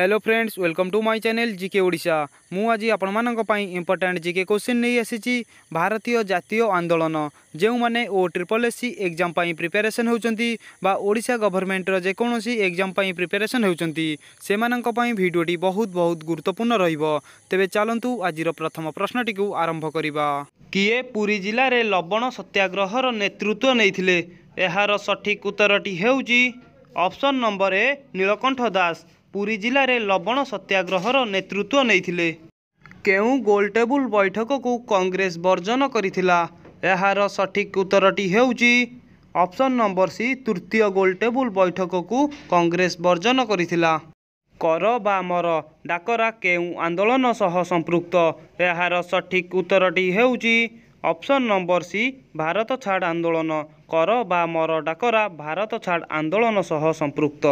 hello friends welcome to my channel GK Odisha ମୁଁ ଆଜି ଆପଣମାନଙ୍କ ପାଇଁ ଇମ୍ପୋର୍ଟାଣ୍ଟ ଜିକେ କୋଶ୍ଚିନ୍ ନେଇ ଆସିଛି ଭାରତୀୟ ଜାତୀୟ ଆନ୍ଦୋଳନ ଯେଉଁମାନେ ଓ ଟ୍ରିପଲ୍ ଏସ୍ ସି ଏକ୍ଜାମ୍ ପାଇଁ ପ୍ରିପାରେସନ୍ ହେଉଛନ୍ତି ବା ଓଡ଼ିଶା ଗଭର୍ଣ୍ଣମେଣ୍ଟର ଯେକୌଣସି ଏକ୍ଜାମ୍ ପାଇଁ ପ୍ରିପାରେସନ୍ ହେଉଛନ୍ତି ସେମାନଙ୍କ ପାଇଁ ଭିଡ଼ିଓଟି ବହୁତ ବହୁତ ଗୁରୁତ୍ୱପୂର୍ଣ୍ଣ ରହିବ ତେବେ ଚାଲନ୍ତୁ ଆଜିର ପ୍ରଥମ ପ୍ରଶ୍ନଟିକୁ ଆରମ୍ଭ କରିବା କିଏ ପୁରୀ ଜିଲ୍ଲାରେ ଲବଣ ସତ୍ୟାଗ୍ରହର ନେତୃତ୍ୱ ନେଇଥିଲେ ଏହାର ସଠିକ୍ ଉତ୍ତରଟି ହେଉଛି option number A Nilakantha Das Puri ଜିଲ୍ଲାରେ ଲବଣ ସତ୍ୟାଗ୍ରହର ନେତୃତ୍ୱ ନେଇଥିଲେ କେଉଁ ଗୋଲଟେବୁଲ ବୈଠକକୁ କଂଗ୍ରେସ ବର୍ଜନ କରିଥିଲା ଏହାର ସଠିକ୍ ଉତ୍ତରଟି ହେଉଛି ଅପସନ୍ ନମ୍ବର ସି ତୃତୀୟ ଗୋଲଟେବୁଲ ବୈଠକକୁ କଂଗ୍ରେସ ବର୍ଜନ କରିଥିଲା କର ବା ମର ଡାକରା କେଉଁ ଆନ୍ଦୋଳନ ସହ ସମ୍ପୃକ୍ତ ଏହାର ସଠିକ୍ ଉତ୍ତରଟି ହେଉଛି ଅପସନ୍ ନମ୍ବର ସି ଭାରତ ଛାଡ଼ ଆନ୍ଦୋଳନ କର ବା ମର ଡାକରା ଭାରତ ଛାଡ଼ ଆନ୍ଦୋଳନ ସହ ସମ୍ପୃକ୍ତ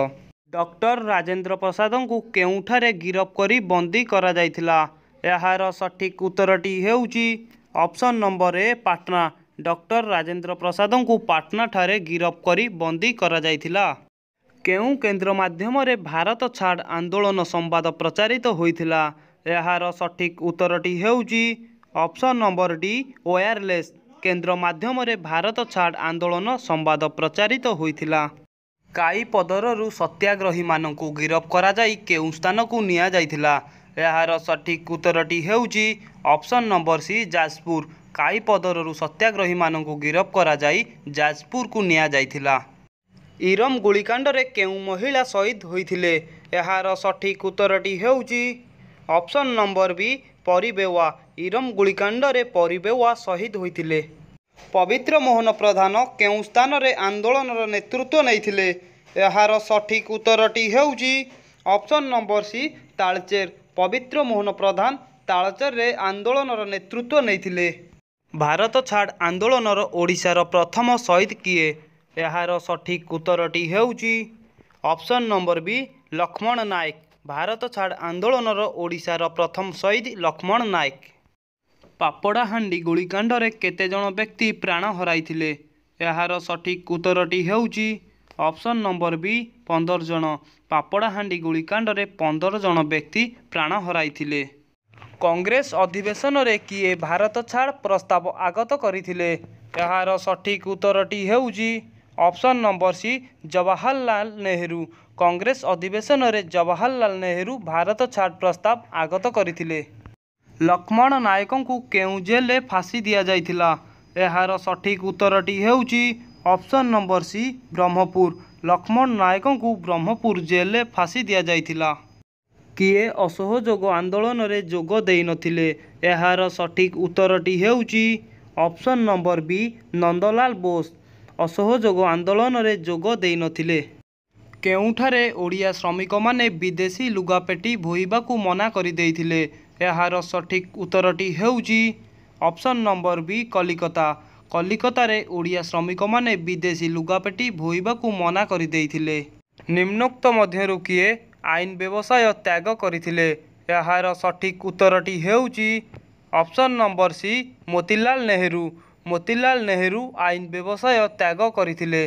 ଡକ୍ଟର ରାଜେନ୍ଦ୍ର ପ୍ରସାଦଙ୍କୁ କେଉଁଠାରେ ଗିରଫ କରି ବନ୍ଦୀ କରାଯାଇଥିଲା ଏହାର ସଠିକ୍ ଉତ୍ତରଟି ହେଉଛି option number A Patna doctor Rajendra ପ୍ରସାଦଙ୍କୁ ପାଟନାଠାରେ ଗିରଫ କରି ବନ୍ଦୀ କରାଯାଇଥିଲା କେଉଁ କେନ୍ଦ୍ର ମାଧ୍ୟମରେ ଭାରତ ଛାଡ଼ ଆନ୍ଦୋଳନ ସମ୍ବାଦ ପ୍ରଚାରିତ ହୋଇଥିଲା ଏହାର ସଠିକ୍ ଉତ୍ତରଟି ହେଉଛି ଅପସନ୍ ନମ୍ବର ଡି ୱାୟାରଲେସ୍ କେନ୍ଦ୍ର ମାଧ୍ୟମରେ ଭାରତ ଛାଡ଼ ଆନ୍ଦୋଳନ ସମ୍ବାଦ ପ୍ରଚାରିତ ହୋଇଥିଲା କାଇପଦରରୁ ସତ୍ୟାଗ୍ରହୀମାନଙ୍କୁ ଗିରଫ କରାଯାଇ କେଉଁ ସ୍ଥାନକୁ ନିଆଯାଇଥିଲା ଏହାର ସଠିକ୍ ଉତ୍ତରଟି ହେଉଛି ଅପସନ୍ ନମ୍ବର ସି ଯାଜପୁର କାଇପଦରରୁ ସତ୍ୟାଗ୍ରହୀମାନଙ୍କୁ ଗିରଫ କରାଯାଇ ଯାଜପୁରକୁ ନିଆଯାଇଥିଲା ଇରମ ଗୁଳିକାଣ୍ଡରେ କେଉଁ ମହିଳା ସହିଦ ହୋଇଥିଲେ ଏହାର ସଠିକ୍ ଉତ୍ତରଟି ହେଉଛି option number B Paribewa Eram ଗୁଳିକାଣ୍ଡରେ ପରିବେୱା ସହିଦ ହୋଇଥିଲେ ପବିତ୍ର ମୋହନ ପ୍ରଧାନ କେଉଁ ସ୍ଥାନରେ ଆନ୍ଦୋଳନର ନେତୃତ୍ୱ ନେଇଥିଲେ ଏହାର ସଠିକ୍ ଉତ୍ତରଟି ହେଉଛି ଅପସନ୍ ନମ୍ବର ସି ତାଳଚେର ପବିତ୍ର ମୋହନ ପ୍ରଧାନ ତାଳଚେରରେ ଆନ୍ଦୋଳନର ନେତୃତ୍ୱ ନେଇଥିଲେ ଭାରତ ଛାଡ଼ ଆନ୍ଦୋଳନର ଓଡ଼ିଶାର ପ୍ରଥମ ସହିଦ କିଏ ଏହାର ସଠିକ୍ ଉତ୍ତରଟି ହେଉଛି option number B Laxman Nayak Bharat ଛାଡ଼ ଆନ୍ଦୋଳନର ଓଡ଼ିଶାର ପ୍ରଥମ ସହିଦ ଲକ୍ଷ୍ମଣ ନାୟକ ପାପଡ଼ାହାଣ୍ଡି ଗୁଳିକାଣ୍ଡରେ କେତେ ଜଣ ବ୍ୟକ୍ତି ପ୍ରାଣ ହରାଇଥିଲେ ଏହାର ସଠିକ୍ ଉତ୍ତରଟି ହେଉଛି ଅପସନ୍ ନମ୍ବର ବି ପନ୍ଦର ଜଣ ପାପଡ଼ାହାଣ୍ଡି ଗୁଳିକାଣ୍ଡରେ ପନ୍ଦର ଜଣ ବ୍ୟକ୍ତି ପ୍ରାଣ ହରାଇଥିଲେ କଂଗ୍ରେସ ଅଧିବେଶନରେ କିଏ ଭାରତ ଛାଡ଼ ପ୍ରସ୍ତାବ ଆଗତ କରିଥିଲେ ଏହାର ସଠିକ୍ ଉତ୍ତରଟି ହେଉଛି option number C Jawaharlal Nehru Congress ଅଧିବେଶନରେ ଜବାହାରଲାଲ ନେହେରୁ ଭାରତ ଛାଡ଼ ପ୍ରସ୍ତାବ ଆଗତ କରିଥିଲେ ଲକ୍ଷ୍ମଣ ନାୟକଙ୍କୁ କେଉଁ ଜେଲ୍ରେ ଫାଶୀ ଦିଆଯାଇଥିଲା ଏହାର ସଠିକ୍ ଉତ୍ତରଟି ହେଉଛି option number C Brahmapur Laxman ନାୟକଙ୍କୁ ବ୍ରହ୍ମପୁର ଜେଲ୍ରେ ଫାଶୀ ଦିଆଯାଇଥିଲା କିଏ ଅସହଯୋଗ ଆନ୍ଦୋଳନରେ ଯୋଗ ଦେଇନଥିଲେ ଏହାର ସଠିକ୍ ଉତ୍ତରଟି ହେଉଛି option number B Nandalal Bose ଅସହଯୋଗ ଆନ୍ଦୋଳନରେ ଯୋଗ ଦେଇନଥିଲେ କେଉଁଠାରେ ଓଡ଼ିଆ ଶ୍ରମିକମାନେ ବିଦେଶୀ ଲୁଗାପେଟି ଭୋଇବାକୁ ମନା କରିଦେଇଥିଲେ ଏହାର ସଠିକ୍ ଉତ୍ତରଟି ହେଉଛି ଅପ୍ସନ୍ ନମ୍ବର ବି କଲିକତା କଲିକତାରେ ଓଡ଼ିଆ ଶ୍ରମିକମାନେ ବିଦେଶୀ ଲୁଗାପେଟି ଭୋଇବାକୁ ମନା କରିଦେଇଥିଲେ ନିମ୍ନୋକ୍ତ ମଧ୍ୟରୁ କିଏ ଆଇନ ବ୍ୟବସାୟ ତ୍ୟାଗ କରିଥିଲେ ଏହାର ସଠିକ୍ ଉତ୍ତରଟି ହେଉଛି option number C Motilal Nehru Motilal Nehru ଆଇନ ବ୍ୟବସାୟ ତ୍ୟାଗ କରିଥିଲେ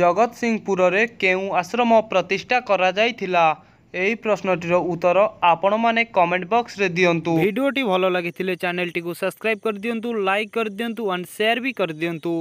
ଜଗତସିଂହପୁରରେ କେଉଁ ଆଶ୍ରମ ପ୍ରତିଷ୍ଠା କରାଯାଇଥିଲା यही प्रश्नटर उत्तर आपण मैंने कमेंट बक्स दिंतु भिडियो भल लगी चेल्टी सब्सक्राइब कर दिंतु लाइक कर दिंतु एंड सेयार भी कर दिंतु